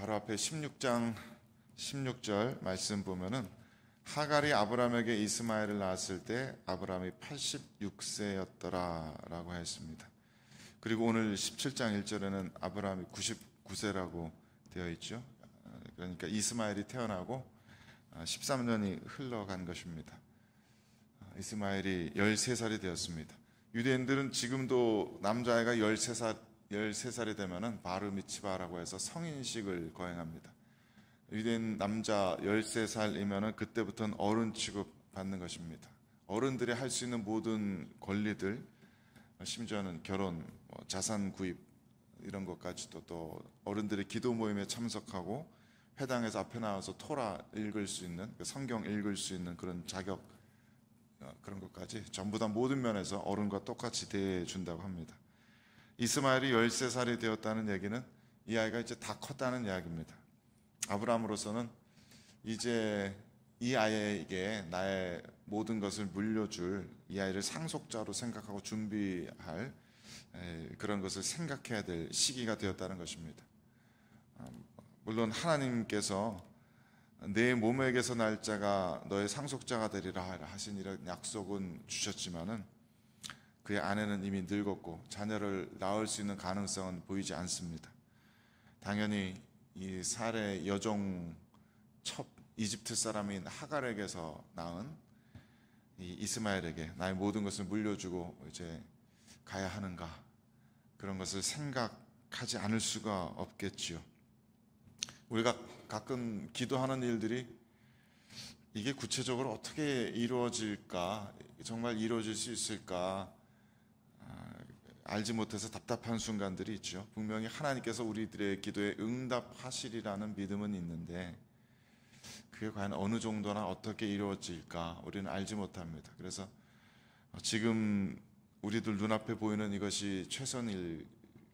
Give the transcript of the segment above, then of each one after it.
바로 앞에 16장 16절 말씀 보면은 하갈이 아브라함에게 이스마엘을 낳았을 때아브라함이 86세였더라라고 했습니다. 그리고 오늘 17장 1절에는 아브람이 99세라고 되어 있죠. 그러니까 이스마엘이 태어나고 13년이 아, 흘러간 것입니다. 아, 이스마엘이 13살이 되었습니다. 유대인들은 지금도 남자아이가 13살 13살이 되면은 바르미치바라고 해서 성인식을 거행합니다. 유대인 남자 1 3살이면 그때부터는 어른 취급 받는 것입니다. 어른들이 할 수 있는 모든 권리들, 심지어는 결혼, 뭐 자산 구입 이런 것까지도 또 어른들의 기도 모임에 참석하고 회당에서 앞에 나와서 토라 읽을 수 있는 그 성경 읽을 수 있는 그런 자격 어, 그런 것까지 전부 다 모든 면에서 어른과 똑같이 대해 준다고 합니다. 이스마엘이 13살이 되었다는 얘기는 이 아이가 이제 다 컸다는 이야기입니다. 아브라함으로서는 이제 이 아이에게 나의 모든 것을 물려줄 이 아이를 상속자로 생각하고 준비할 그런 것을 생각해야 될 시기가 되었다는 것입니다. 음, 물론 하나님께서 내 몸에게서 날짜가 너의 상속자가 되리라 하신 이런 약속은 주셨지만은 그의 아내는 이미 늙었고 자녀를 낳을 수 있는 가능성은 보이지 않습니다. 당연히 이 살의 여종 첩 이집트 사람인 하갈에게서 낳은 이 이스마엘에게 나의 모든 것을 물려주고 이제 가야 하는가 그런 것을 생각하지 않을 수가 없겠지요. 우리가 가끔 기도하는 일들이 이게 구체적으로 어떻게 이루어질까 정말 이루어질 수 있을까 알지 못해서 답답한 순간들이 있죠. 분명히 하나님께서 우리들의 기도에 응답하시리라는 믿음은 있는데 그게 과연 어느 정도나 어떻게 이루어질까 우리는 알지 못합니다. 그래서 지금 우리들 눈앞에 보이는 이것이 최선일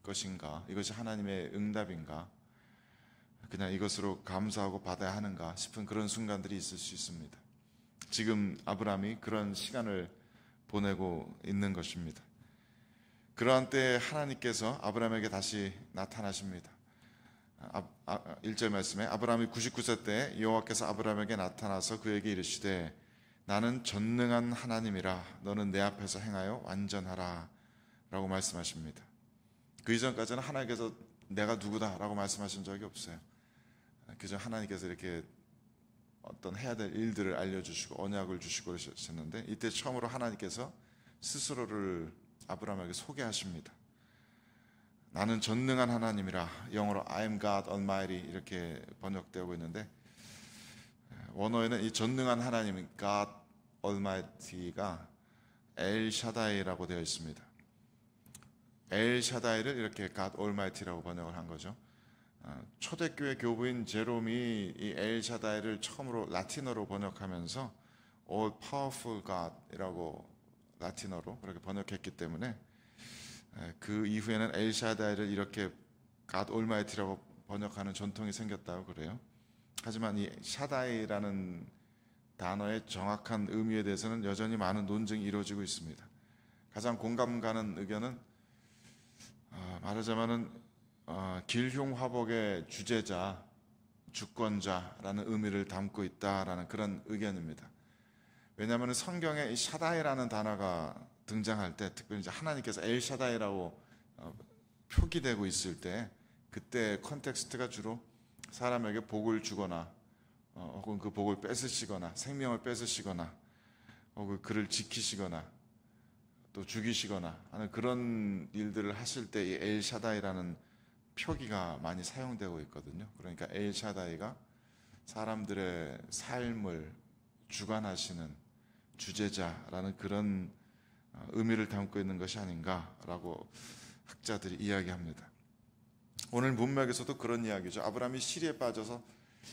것인가? 이것이 하나님의 응답인가? 그냥 이것으로 감사하고 받아야 하는가 싶은 그런 순간들이 있을 수 있습니다. 지금 아브라함이 그런 시간을 보내고 있는 것입니다. 그러한 때에 하나님께서 아브라함에게 다시 나타나십니다. 아, 아, 1절 말씀에 아브라함이 99세 때 여호와께서 아브라함에게 나타나서 그에게 이르시되 나는 전능한 하나님이라 너는 내 앞에서 행하여 완전하라 라고 말씀하십니다. 그 이전까지는 하나님께서 내가 누구다 라고 말씀하신 적이 없어요. 그저 하나님께서 이렇게 어떤 해야 될 일들을 알려주시고 언약을 주시고 그러셨는데 이때 처음으로 하나님께서 스스로를 아브라함에게 소개하십니다. 나는 전능한 하나님이라 영어로 I'm God Almighty 이렇게 번역되고 있는데 원어에는 이 전능한 하나님 God Almighty가 엘 샤다이라고 되어 있습니다. 엘 샤다이를 이렇게 God Almighty라고 번역을 한 거죠. 아, 초대교회 교부인 제롬이 이엘 샤다이를 처음으로 라틴어로 번역하면서 All Powerful God이라고 라틴어로 그렇게 번역했기 때문에 그 이후에는 엘샤다이를 이렇게 갓 올마이티라고 번역하는 전통이 생겼다고 그래요. 하지만 이 샤다이라는 단어의 정확한 의미에 대해서는 여전히 많은 논쟁이 이루어지고 있습니다. 가장 공감 가는 의견은 어, 말하자면은 어, 길흉화복의 주제자, 주권자라는 의미를 담고 있다라는 그런 의견입니다. 왜냐하면 성경에 샤다이라는 단어가 등장할 때 특별히 이제 하나님께서 엘샤다이라고 어, 표기되고 있을 때 그때 컨텍스트가 주로 사람에게 복을 주거나 어, 혹은 그 복을 뺏으시거나 생명을 뺏으시거나 혹은 어, 그 그를 지키시거나 또 죽이시거나 하는 그런 일들을 하실 때 이 엘샤다이라는 표기가 많이 사용되고 있거든요. 그러니까 엘샤다이가 사람들의 삶을 주관하시는 주제자라는 그런 어, 의미를 담고 있는 것이 아닌가라고 학자들이 이야기합니다. 오늘 문맥에서도 그런 이야기죠. 아브라함이 시리에 빠져서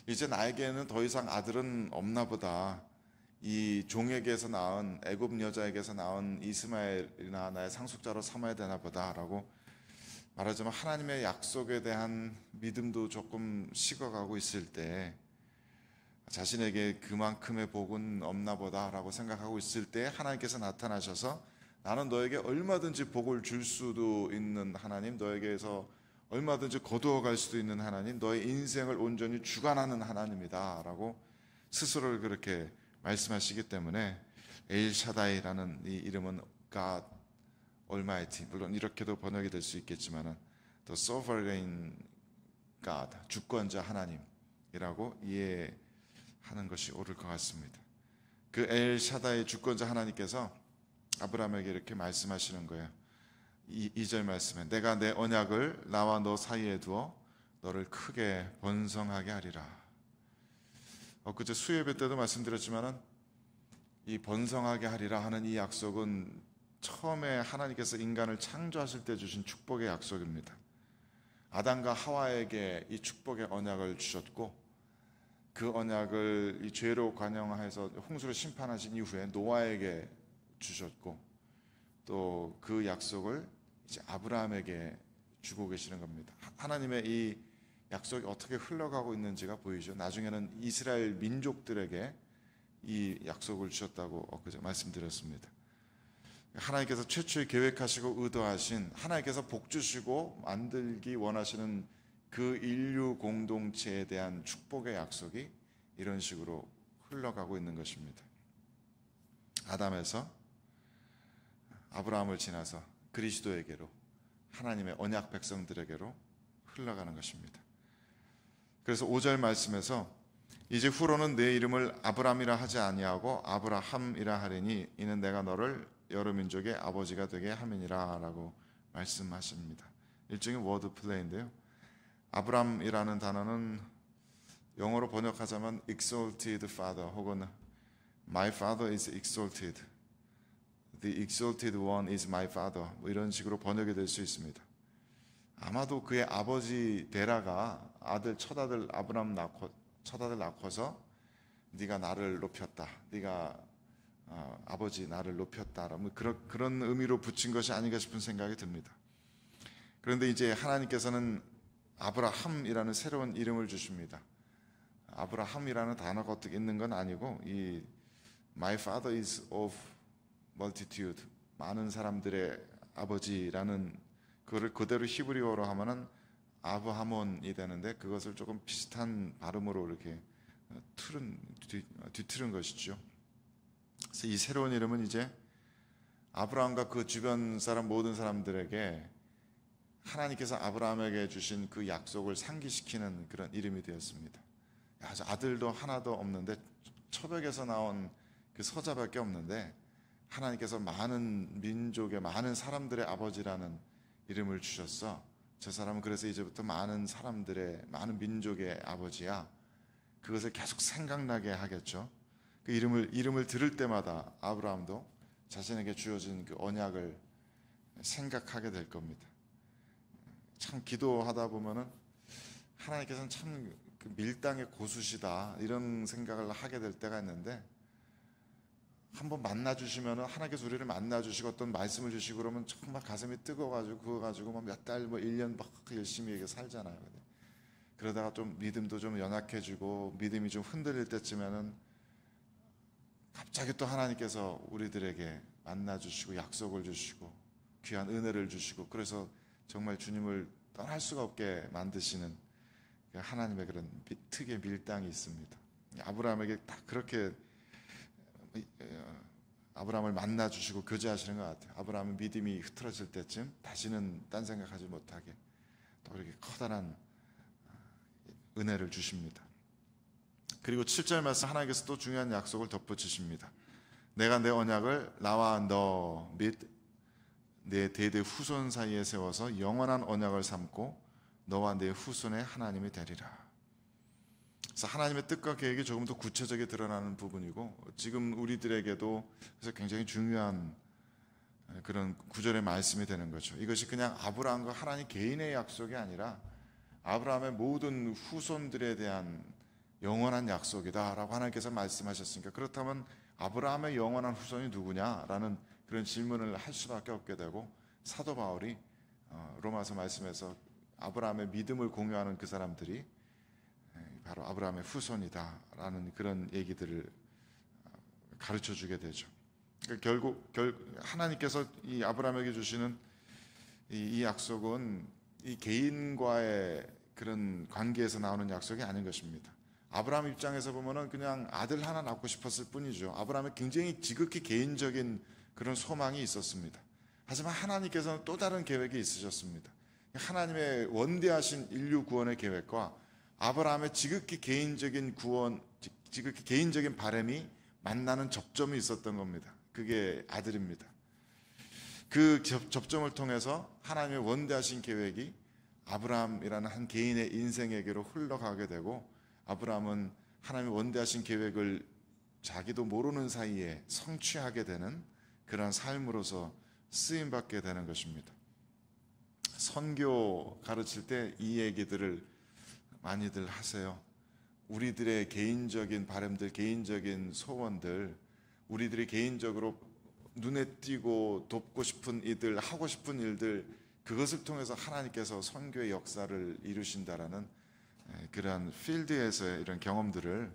이제 나에게는 더 이상 아들은 없나 보다. 이 종에게서 낳은 애굽 여자에게서 낳은 이스마엘이나 나의 상속자로 삼아야 되나 보다라고 말하자면 하나님의 약속에 대한 믿음도 조금 식어가고 있을 때 자신에게 그만큼의 복은 없나 보다라고 생각하고 있을 때 하나님께서 나타나셔서 나는 너에게 얼마든지 복을 줄 수도 있는 하나님, 너에게서 얼마든지 거두어 갈 수도 있는 하나님, 너의 인생을 온전히 주관하는 하나님이다라고 스스로를 그렇게 말씀하시기 때문에 에샤다이라는이 이름은 God Almighty 물론 이렇게도 번역이 될 수 있겠지만은 더 Sovereign God 주권자 하나님이라고 이해 하는 것이 옳을 것 같습니다. 그 엘샤다의 주권자 하나님께서 아브라함에게 이렇게 말씀하시는 거예요. 2절 말씀에 내가 내 언약을 나와 너 사이에 두어 너를 크게 번성하게 하리라. 엊그제 수예배 때도 말씀드렸지만 이 번성하게 하리라 하는 이 약속은 처음에 하나님께서 인간을 창조하실 때 주신 축복의 약속입니다. 아담과 하와에게 이 축복의 언약을 주셨고 그 언약을 이 죄로 관영하여서 홍수를 심판하신 이후에 노아에게 주셨고 또 그 약속을 이제 아브라함에게 주고 계시는 겁니다. 하나님의 이 약속이 어떻게 흘러가고 있는지가 보이죠. 나중에는 이스라엘 민족들에게 이 약속을 주셨다고 엊그제 말씀드렸습니다. 하나님께서 최초에 계획하시고 의도하신 하나님께서 복 주시고 만들기 원하시는 그 인류 공동체에 대한 축복의 약속이 이런 식으로 흘러가고 있는 것입니다. 아담에서 아브라함을 지나서 그리스도에게로 하나님의 언약 백성들에게로 흘러가는 것입니다. 그래서 5절 말씀에서 이제 후로는 내 이름을 아브람이라 하지 아니하고 아브라함이라 하리니 이는 내가 너를 여러 민족의 아버지가 되게 함이니라라고 말씀하십니다. 일종의 워드 플레이인데요. 아브람이라는 단어는 영어로 번역하자면 exalted father 혹은 my father is exalted. The exalted one is my father. 뭐 이런 식으로 번역이 될 수 있습니다. 아마도 그의 아버지 데라가 아들 첫아들 아브람 낳고 첫아들 낳고서 네가 나를 높였다. 네가 어, 아버지 나를 높였다뭐 그런 그런 의미로 붙인 것이 아닌가 싶은 생각이 듭니다. 그런데 이제 하나님께서는 아브라함이라는 새로운 이름을 주십니다. 아브라함이라는 단어가 어떻게 있는 건 아니고 이 My father is of multitude 많은 사람들의 아버지라는 그거를 그대로 히브리어로 하면은 아브하몬이 되는데 그것을 조금 비슷한 발음으로 이렇게 틀은 뒤, 틀은 것이죠. 그래서 이 새로운 이름은 이제 아브라함과 그 주변 사람 모든 사람들에게 하나님께서 아브라함에게 주신 그 약속을 상기시키는 그런 이름이 되었습니다. 아주 아들도 하나도 없는데 초벽에서 나온 그 서자밖에 없는데 하나님께서 많은 민족의 많은 사람들의 아버지라는 이름을 주셨어. 저 사람은 그래서 이제부터 많은 사람들의 많은 민족의 아버지야. 그것을 계속 생각나게 하겠죠. 그 이름을 이름을 들을 때마다 아브라함도 자신에게 주어진 그 언약을 생각하게 될 겁니다. 참 기도하다 보면은 하나님께서는 참 그 밀당의 고수시다 이런 생각을 하게 될 때가 있는데 한번 만나 주시면은 하나님께서 우리를 만나 주시고 어떤 말씀을 주시고 그러면 정말 가슴이 뜨거워가지고 그거 가지고 몇달뭐 1년 뭐 막 열심히 이게 살잖아요. 그러다가 좀 믿음도 좀 연약해지고 믿음이 좀 흔들릴 때쯤에는 갑자기 또 하나님께서 우리들에게 만나 주시고 약속을 주시고 귀한 은혜를 주시고 그래서 정말 주님을 떠날 수가 없게 만드시는 그 하나님의 그런 특유의 밀당이 있습니다. 아브라함에게 딱 그렇게 어, 아브라함을 만나 주시고 교제하시는 것 같아요. 아브라함은 믿음이 흐트러질 때쯤 다시는 딴 생각하지 못하게 또 이렇게 커다란 어, 은혜를 주십니다. 그리고 7절 말씀 하나님께서 또 중요한 약속을 덧붙이십니다. 내가 내 언약을 나와 너및 내 대대 후손 사이에 세워서 영원한 언약을 삼고 너와 내 후손의 하나님이 되리라. 그래서 하나님의 뜻과 계획이 조금 더 구체적이 드러나는 부분이고 지금 우리들에게도 그래서 굉장히 중요한 그런 구절의 말씀이 되는 거죠. 이것이 그냥 아브라함과 하나님 개인의 약속이 아니라 아브라함의 모든 후손들에 대한 영원한 약속이다라고 하나님께서 말씀하셨으니까 그렇다면 아브라함의 영원한 후손이 누구냐라는 그런 질문을 할 수밖에 없게 되고 사도 바울이 어, 로마서 말씀에서 아브라함의 믿음을 공유하는 그 사람들이 바로 아브라함의 후손이다라는 그런 얘기들을 어, 가르쳐 주게 되죠. 그러니까 결국 하나님께서 이 아브라함에게 주시는 이 약속은 이 개인과의 그런 관계에서 나오는 약속이 아닌 것입니다. 아브라함 입장에서 보면은 그냥 아들 하나 낳고 싶었을 뿐이죠. 아브라함의 굉장히 지극히 개인적인 그런 소망이 있었습니다. 하지만 하나님께서는 또 다른 계획이 있으셨습니다. 하나님의 원대하신 인류 구원의 계획과 아브라함의 지극히 개인적인 구원, 지극히 개인적인 바램이 만나는 접점이 있었던 겁니다. 그게 아들입니다. 그 접점을 통해서 하나님의 원대하신 계획이 아브라함이라는 한 개인의 인생에게로 흘러가게 되고 아브라함은 하나님의 원대하신 계획을 자기도 모르는 사이에 성취하게 되는 그런 삶으로서 쓰임 받게 되는 것입니다. 선교 가르칠 때 이 얘기들을 많이들 하세요. 우리들의 개인적인 바람들, 개인적인 소원들, 우리들이 개인적으로 눈에 띄고 돕고 싶은 이들, 하고 싶은 일들, 그것을 통해서 하나님께서 선교의 역사를 이루신다라는 그러한 필드에서 이런 경험들을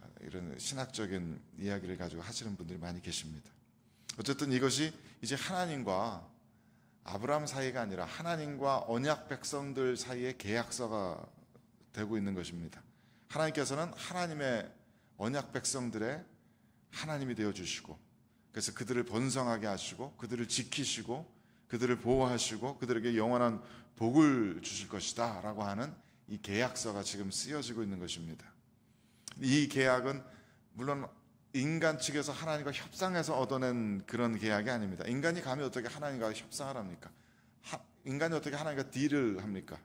아, 이런 신학적인 이야기를 가지고 하시는 분들이 많이 계십니다. 어쨌든 이것이 이제 하나님과 아브라함 사이가 아니라 하나님과 언약 백성들 사이의 계약서가 되고 있는 것입니다. 하나님께서는 하나님의 언약 백성들의 하나님이 되어 주시고 그래서 그들을 번성하게 하시고 그들을 지키시고 그들을 보호하시고 그들에게 영원한 복을 주실 것이다라고 하는 이 계약서가 지금 쓰여지고 있는 것입니다. 이 계약은 물론 인간 측에서 하나님과 협상해서 얻어낸 그런 계약이 아닙니다. 인간이 감히 어떻게 하나님과 협상하랍니까? 하, 인간이 어떻게 하나님과 딜을 합니까?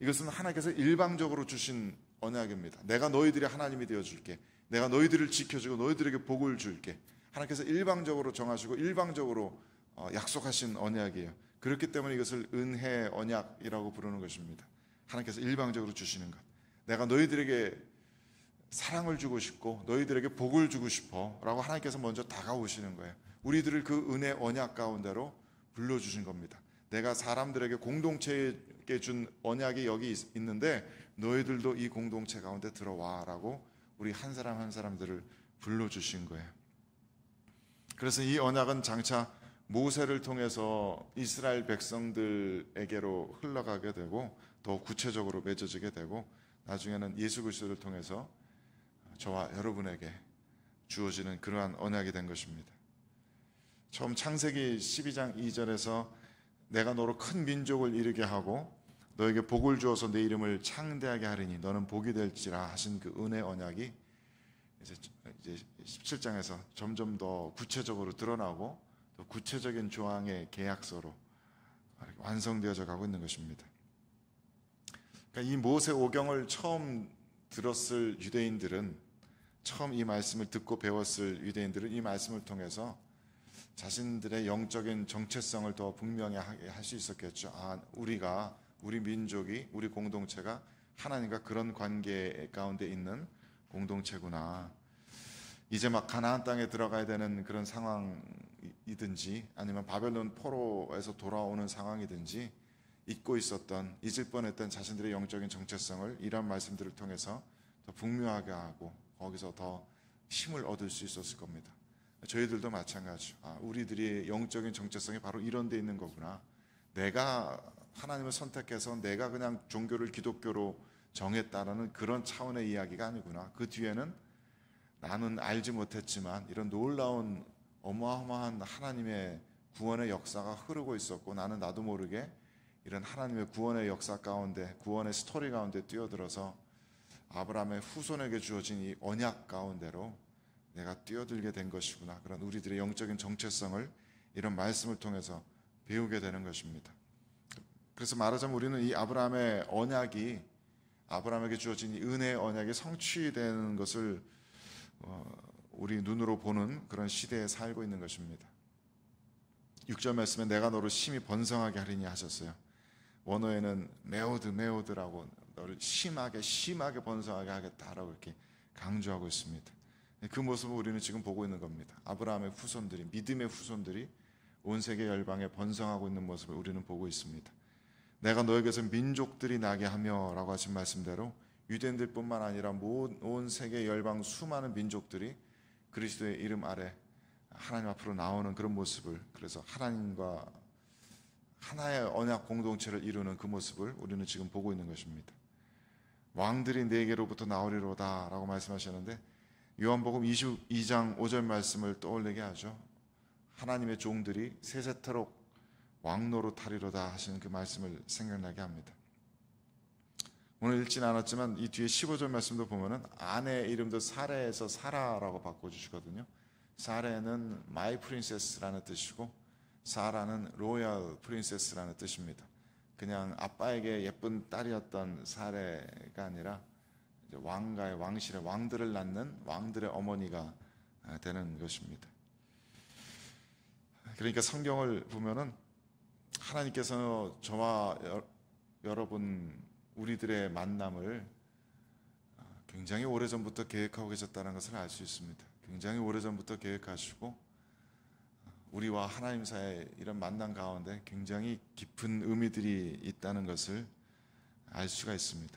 이것은 하나님께서 일방적으로 주신 언약입니다. 내가 너희들이 하나님이 되어줄게. 내가 너희들을 지켜주고 너희들에게 복을 줄게. 하나님께서 일방적으로 정하시고 일방적으로 어, 약속하신 언약이에요. 그렇기 때문에 이것을 은혜 언약이라고 부르는 것입니다. 하나님께서 일방적으로 주시는 것. 내가 너희들에게 사랑을 주고 싶고 너희들에게 복을 주고 싶어 라고 하나님께서 먼저 다가오시는 거예요. 우리들을 그 은혜 언약 가운데로 불러주신 겁니다. 내가 사람들에게 공동체에게 준 언약이 여기 있는데 너희들도 이 공동체 가운데 들어와 라고 우리 한 사람 한 사람들을 불러주신 거예요. 그래서 이 언약은 장차 모세를 통해서 이스라엘 백성들에게로 흘러가게 되고 더 구체적으로 맺어지게 되고 나중에는 예수 그리스도를 통해서 저와 여러분에게 주어지는 그러한 언약이 된 것입니다. 처음 창세기 12장 2절에서 내가 너로 큰 민족을 이루게 하고 너에게 복을 주어서 내 이름을 창대하게 하리니 너는 복이 될지라 하신 그 은혜 언약이 이제 17장에서 점점 더 구체적으로 드러나고 또 구체적인 조항의 계약서로 완성되어져 가고 있는 것입니다. 그러니까 이 모세 오경을 처음 들었을 유대인들은 처음 이 말씀을 듣고 배웠을 유대인들은 이 말씀을 통해서 자신들의 영적인 정체성을 더 분명히 할 수 있었겠죠. 아, 우리가 우리 민족이 우리 공동체가 하나님과 그런 관계 가운데 있는 공동체구나. 이제 막 가나안 땅에 들어가야 되는 그런 상황이든지 아니면 바벨론 포로에서 돌아오는 상황이든지 잊고 있었던 잊을 뻔했던 자신들의 영적인 정체성을 이런 말씀들을 통해서 더 분명하게 하고 거기서 더 힘을 얻을 수 있었을 겁니다. 저희들도 마찬가지. 아, 우리들이 영적인 정체성이 바로 이런 데 있는 거구나. 내가 하나님을 선택해서 내가 그냥 종교를 기독교로 정했다라는 그런 차원의 이야기가 아니구나. 그 뒤에는 나는 알지 못했지만 이런 놀라운 어마어마한 하나님의 구원의 역사가 흐르고 있었고 나는 나도 모르게 이런 하나님의 구원의 역사 가운데 구원의 스토리 가운데 뛰어들어서 아브라함의 후손에게 주어진 이 언약 가운데로 내가 뛰어들게 된 것이구나. 그런 우리들의 영적인 정체성을 이런 말씀을 통해서 배우게 되는 것입니다. 그래서 말하자면 우리는 이 아브라함의 언약이 아브라함에게 주어진 이 은혜의 언약이 성취되는 것을 어, 우리 눈으로 보는 그런 시대에 살고 있는 것입니다. 6절 말씀에 내가 너를 심히 번성하게 하리니 하셨어요. 원어에는 메오드 메오드라고 너를 심하게 심하게 번성하게 하겠다라고 이렇게 강조하고 있습니다. 네, 그 모습을 우리는 지금 보고 있는 겁니다. 아브라함의 후손들이 믿음의 후손들이 온 세계 열방에 번성하고 있는 모습을 우리는 보고 있습니다. 내가 너에게서 민족들이 나게 하며라고 하신 말씀대로 유대인들뿐만 아니라 온 세계 열방 수많은 민족들이 그리스도의 이름 아래 하나님 앞으로 나오는 그런 모습을 그래서 하나님과 하나의 언약 공동체를 이루는 그 모습을 우리는 지금 보고 있는 것입니다. 왕들이 내게로부터 나오리로다 라고 말씀하셨는데 요한복음 22장 5절 말씀을 떠올리게 하죠. 하나님의 종들이 세세토록 왕노로 타리로다 하시는 그 말씀을 생각나게 합니다. 오늘 읽진 않았지만 이 뒤에 15절 말씀도 보면은 아내의 이름도 사례에서 사라라고 바꿔주시거든요. 사례는 마이 프린세스라는 뜻이고 사라는 로얄 프린세스라는 뜻입니다. 그냥 아빠에게 예쁜 딸이었던 사례가 아니라 왕가의 왕실의 왕들을 낳는 왕들의 어머니가 아, 되는 것입니다. 그러니까 성경을 보면은 하나님께서 저와 여러분 우리들의 만남을 아, 굉장히 오래전부터 계획하고 계셨다는 것을 알 수 있습니다. 굉장히 오래전부터 계획하시고 우리와 하나님 사이의 이런 만남 가운데 굉장히 깊은 의미들이 있다는 것을 알 수가 있습니다.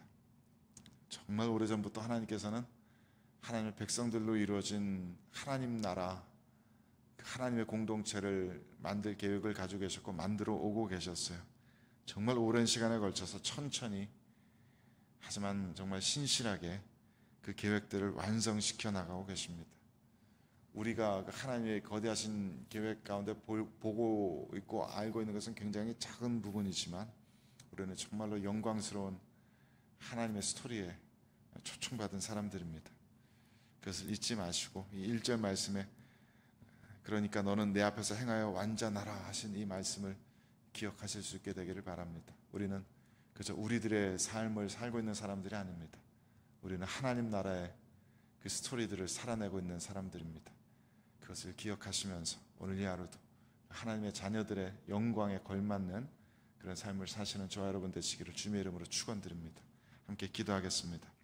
정말 오래전부터 하나님께서는 하나님의 백성들로 이루어진 하나님 나라, 그 하나님의 공동체를 만들 계획을 가지고 계셨고 만들어 오고 계셨어요. 정말 오랜 시간에 걸쳐서 천천히 하지만 정말 신실하게 그 계획들을 완성시켜 나가고 계십니다. 우리가 그 하나님의 거대하신 계획 가운데 보고 있고 알고 있는 것은 굉장히 작은 부분이지만 우리는 정말로 영광스러운 하나님의 스토리에 초청받은 사람들입니다. 그것을 잊지 마시고 이 1절 말씀에 그러니까 너는 내 앞에서 행하여 완전하라 하신 이 말씀을 기억하실 수 있게 되기를 바랍니다. 우리는 그저 우리들의 삶을 살고 있는 사람들이 아닙니다. 우리는 하나님 나라의 그 스토리들을 살아내고 있는 사람들입니다. 그것을 기억하시면서 오늘 이 하루도 하나님의 자녀들의 영광에 걸맞는 그런 삶을 사시는 저와 여러분 되시기를 주님의 이름으로 축원드립니다. 함께 기도하겠습니다.